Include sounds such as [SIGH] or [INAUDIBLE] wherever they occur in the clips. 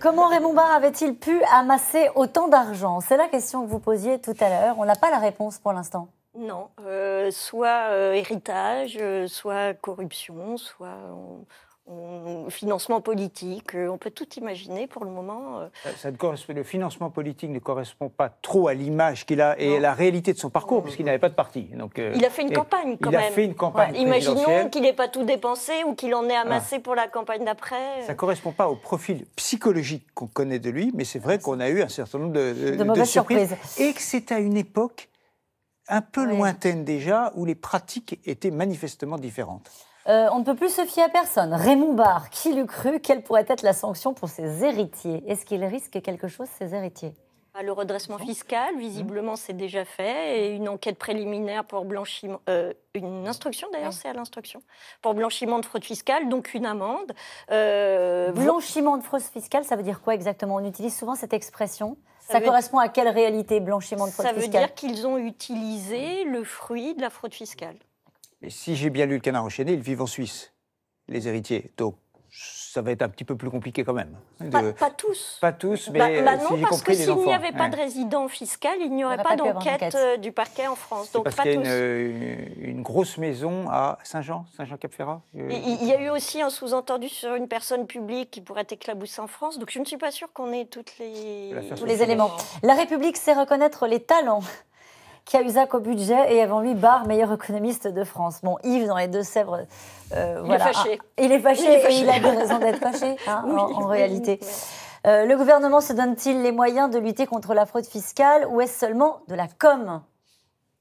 Comment Raymond Barre avait-il pu amasser autant d'argent C'est la question que vous posiez tout à l'heure. On n'a pas la réponse pour l'instant. Non, euh, soit euh, héritage, euh, soit corruption, soit financement politique. Euh, on peut tout imaginer pour le moment. Euh. Euh, ça, le financement politique ne correspond pas trop à l'image qu'il a et à la réalité de son parcours, puisqu'il n'avait pas de parti. Donc, il a fait une campagne quand même. Il a fait une campagne. Imaginons qu'il n'ait pas tout dépensé ou qu'il en ait ah. amassé pour la campagne d'après. Ça ne correspond pas au profil psychologique qu'on connaît de lui, mais c'est vrai qu'on a eu un certain nombre de, surprises. Et que c'est à une époque un peu lointaine déjà, où les pratiques étaient manifestement différentes. Euh, on ne peut plus se fier à personne. Raymond Barre, qui l'eût cru Quelle pourrait être la sanction pour ses héritiers Est-ce qu'il risque quelque chose, ses héritiers bah, le redressement fiscal, mmh. visiblement, c'est déjà fait, et une enquête préliminaire pour blanchiment, euh, une instruction d'ailleurs, c'est à l'instruction, pour blanchiment de fraude fiscale, donc une amende. Euh, blanchiment de fraude fiscale, ça veut dire quoi exactement On utilise souvent cette expression. Ça, correspond à quelle réalité, blanchiment de fraude fiscale Ça veut dire qu'ils ont utilisé le fruit de la fraude fiscale. Mais si j'ai bien lu le canard enchaîné, ils vivent en Suisse, les héritiers. Donc, ça va être un petit peu plus compliqué quand même. Hein, pas, tous. Pas tous, bah, mais bah non, parce que s'il n'y avait pas de résident fiscal, il n'y aurait pas, d'enquête euh, du parquet en France. Donc parce y a Une, grosse maison à Saint-Jean, Saint-Jean-Cap-Ferrat. Il y a eu aussi un sous-entendu sur une personne publique qui pourrait être éclabousser en France. Donc je ne suis pas sûre qu'on ait toutes les... tous les éléments. La République sait reconnaître les talents Cahuzac au budget et avant lui Barre, meilleur économiste de France. Bon, Yves dans les Deux-Sèvres, euh, ah, il, est fâché. Il est fâché, et il a des raisons d'être fâché [LAUGHS] hein, en, réalité. Euh, le gouvernement se donne-t-il les moyens de lutter contre la fraude fiscale ou est-ce seulement de la com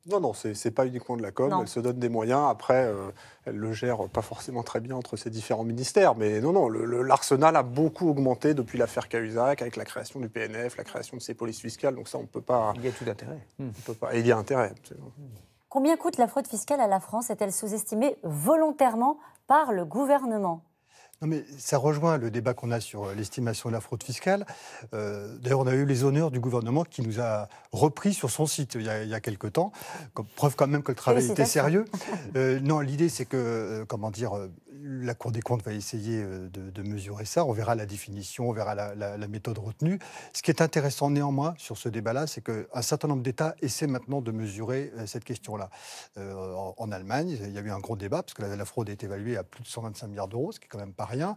non, non, c'est n'est pas uniquement de la com. Elle se donne des moyens. Après, euh, elle le gère pas forcément très bien entre ses différents ministères. Mais non, non, l'arsenal a beaucoup augmenté depuis l'affaire Cahuzac, avec la création du PNF, la création de ces polices fiscales. Donc ça, on ne peut pas. Il y a tout d'intérêt. il y a intérêt, absolument. Combien coûte la fraude fiscale à la France Est-elle sous-estimée volontairement par le gouvernement non, mais ça rejoint le débat qu'on a sur euh, l'estimation de la fraude fiscale. Euh, d'ailleurs, on a eu les honneurs du gouvernement qui nous a repris sur son site euh, il y a, quelque quelques temps, comme preuve quand même que le travail était sérieux. non, l'idée, c'est que, comment dire, la Cour des comptes va essayer euh, de, mesurer ça. On verra la définition, on verra la, méthode retenue. Ce qui est intéressant néanmoins sur ce débat-là, c'est qu'un certain nombre d'États essaient maintenant de mesurer euh, cette question-là. Euh, en, Allemagne, il y a eu un gros débat, parce que la, fraude fraude est évaluée à plus de 125 milliards d'euros, ce qui est quand même pas rien.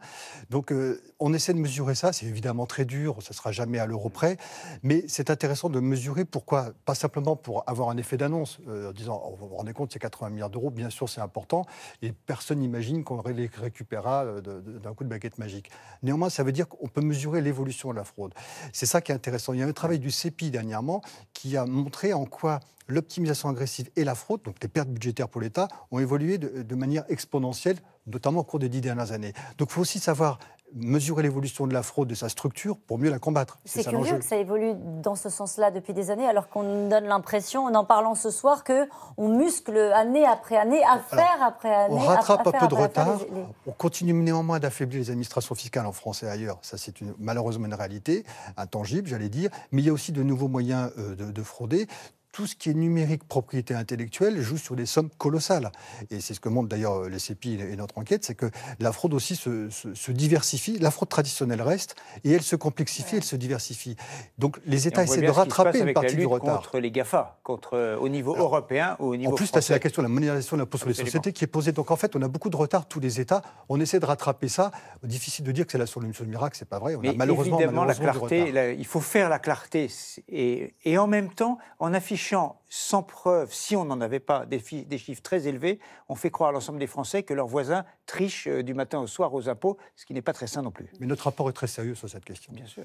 Donc on essaie de mesurer ça. C'est évidemment très dur, ça ne sera jamais à l'euro près. Mais c'est intéressant de mesurer pourquoi. Pas simplement pour avoir un effet d'annonce, en disant, oh, vous vous rendez compte, c'est 80 milliards d'euros, bien sûr c'est important. Et personne n'imagine qu'on les récupéra euh, d'un coup de baguette magique. Néanmoins, ça veut dire qu'on peut mesurer l'évolution de la fraude. C'est ça qui est intéressant. Il y a un travail du CEPI dernièrement qui a montré en quoi l'optimisation agressive et la fraude, donc les pertes budgétaires pour l'État, ont évolué de, de manière exponentielle notamment au cours des dix dernières années. Donc il faut aussi savoir mesurer l'évolution de la fraude, de sa structure, pour mieux la combattre. C'est curieux que ça évolue dans ce sens-là depuis des années, alors qu'on donne l'impression, en en parlant ce soir, que on muscle année après année, affaire après année. On rattrape un peu de retard. On continue néanmoins d'affaiblir les administrations fiscales en France et ailleurs. Ça, c'est une, malheureusement une réalité intangible, j'allais dire. Mais il y a aussi de nouveaux moyens euh, de, de, frauder tout ce qui est numérique, propriété intellectuelle, joue sur des sommes colossales. Et c'est ce que montre d'ailleurs euh, les CEPI et notre enquête, c'est que la fraude aussi se, diversifie, la fraude traditionnelle reste, et elle se complexifie, elle se diversifie. Donc les États essaient de rattraper une partie du retard. Contre les GAFA, contre, euh, au niveau européen ou au niveau En plus, c'est la question de la monétisation de l'impôt sur les sociétés qui est posée. Donc en fait, on a beaucoup de retard, tous les États. On essaie de rattraper ça. Difficile de dire que c'est la solution du miracle, c'est pas vrai. On a malheureusement, évidemment, la clarté, il faut faire la clarté. Et, et en même temps, on affiche affichant sans preuve, si on n'en avait pas, des, des, chiffres très élevés, on fait croire à l'ensemble des Français que leurs voisins trichent euh, du matin au soir aux impôts, ce qui n'est pas très sain non plus. Mais notre rapport est très sérieux sur cette question. Bien sûr.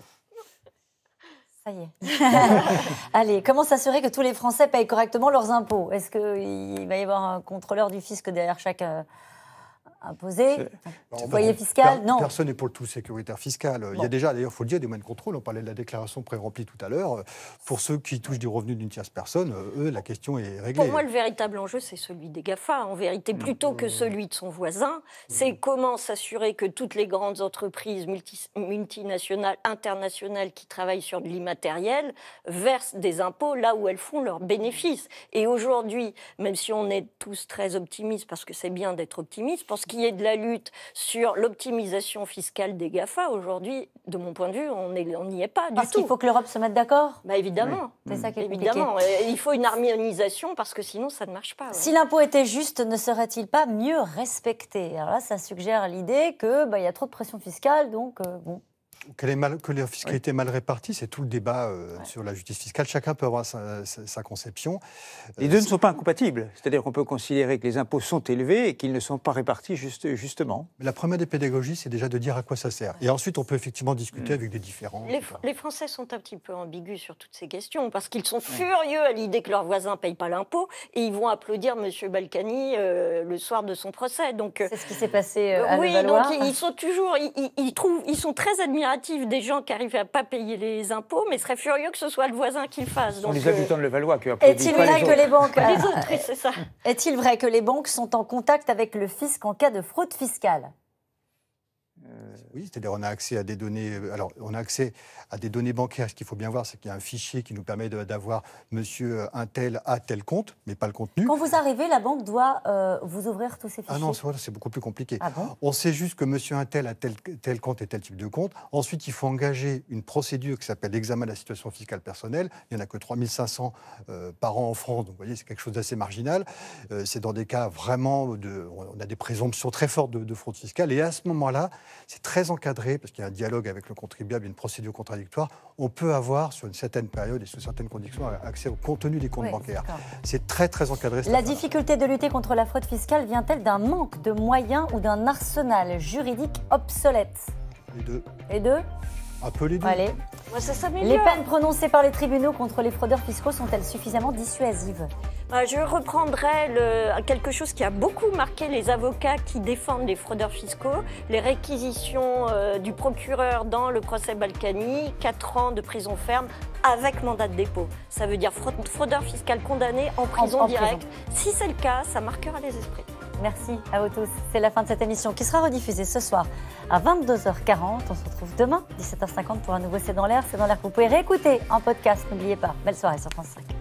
Ça y est. [LAUGHS] Allez, comment s'assurer que tous les Français payent correctement leurs impôts Est-ce qu'il va y avoir un contrôleur du fisc derrière chaque... Euh, poser. Bah, foyer fiscal, non. Personne n'est pour le tout sécuritaire fiscal. Il y a déjà, d'ailleurs, il faut le dire, des moyens de contrôle. On parlait de la déclaration pré-remplie tout à l'heure. Pour ceux qui touchent du revenu d'une tierce personne, euh, eux, la question est réglée. Pour moi, le véritable enjeu, c'est celui des GAFA, en vérité, plutôt que celui de son voisin. C'est mm. comment s'assurer que toutes les grandes entreprises multinationales, internationales qui travaillent sur de l'immatériel versent des impôts là où elles font leurs bénéfices. Et aujourd'hui, même si on est tous très optimistes, parce que c'est bien d'être optimiste, parce qu'il y est de la lutte sur l'optimisation fiscale des GAFA, aujourd'hui, de mon point de vue, on n'y est pas du parce tout. Il qu'il faut que l'Europe se mette d'accord bah, Évidemment. C'est ça qui est Évidemment. il faut une harmonisation parce que sinon, ça ne marche pas. Si l'impôt était juste, ne serait-il pas mieux respecté Alors là, ça suggère l'idée qu'il bah, y a trop de pression fiscale, donc euh, bon que les, mal, que les fiscalités mal réparties, c'est tout le débat euh, sur la justice fiscale. Chacun peut avoir sa, conception. Euh, les deux ne sont pas incompatibles. C'est-à-dire qu'on peut considérer que les impôts sont élevés et qu'ils ne sont pas répartis juste, justement. La première des pédagogies, c'est déjà de dire à quoi ça sert. Et ensuite, on peut effectivement discuter hmm. avec des différents. Les, Français sont un petit peu ambigus sur toutes ces questions parce qu'ils sont furieux à l'idée que leurs voisins ne payent pas l'impôt et ils vont applaudir M. Balkany euh, le soir de son procès. C'est ce qui s'est passé à Oui, donc ils, sont toujours, ils, trouvent, ils sont très admiratifs des gens qui arrivent à pas payer les impôts, mais serait furieux que ce soit le voisin qui le fasse. Euh, Est-il vrai que les banques sont en contact avec le fisc en cas de fraude fiscale oui, c'est-à-dire on a accès à des données. Alors on a accès à des données bancaires. Ce qu'il faut bien voir, c'est qu'il y a un fichier qui nous permet d'avoir Monsieur euh, un tel à tel compte, mais pas le contenu. Quand vous arrivez, la banque doit euh, vous ouvrir tous ces fichiers. Ah non, c'est beaucoup plus compliqué. Ah bon on sait juste que Monsieur un tel a tel, tel compte et tel type de compte. Ensuite, il faut engager une procédure qui s'appelle l'examen de la situation fiscale personnelle. Il n'y en a que 3500 euh, par an en France, donc vous voyez, c'est quelque chose d'assez marginal. c'est dans des cas vraiment de, on a des présomptions très fortes de, de fraude fiscale. Et à ce moment-là c'est très encadré parce qu'il y a un dialogue avec le contribuable, une procédure contradictoire. On peut avoir, sur une certaine période et sous certaines conditions, accès au contenu des comptes bancaires. C'est très, très encadré. La difficulté de lutter contre la fraude fiscale vient-elle d'un manque de moyens ou d'un arsenal juridique obsolète Les deux. Les deux les Les peines prononcées par les tribunaux contre les fraudeurs fiscaux sont-elles suffisamment dissuasives bah, je reprendrai quelque chose qui a beaucoup marqué les avocats qui défendent les fraudeurs fiscaux, les réquisitions euh, du procureur dans le procès Balkany, 4 ans de prison ferme avec mandat de dépôt. Ça veut dire fraudeur fiscal condamné en prison directe. Si c'est le cas, ça marquera les esprits. Merci à vous tous. C'est la fin de cette émission qui sera rediffusée ce soir à 22h40. On se retrouve demain, 17h50, pour un nouveau C'est dans l'air. C'est dans l'air que vous pouvez réécouter en podcast. N'oubliez pas, belle soirée sur France 5.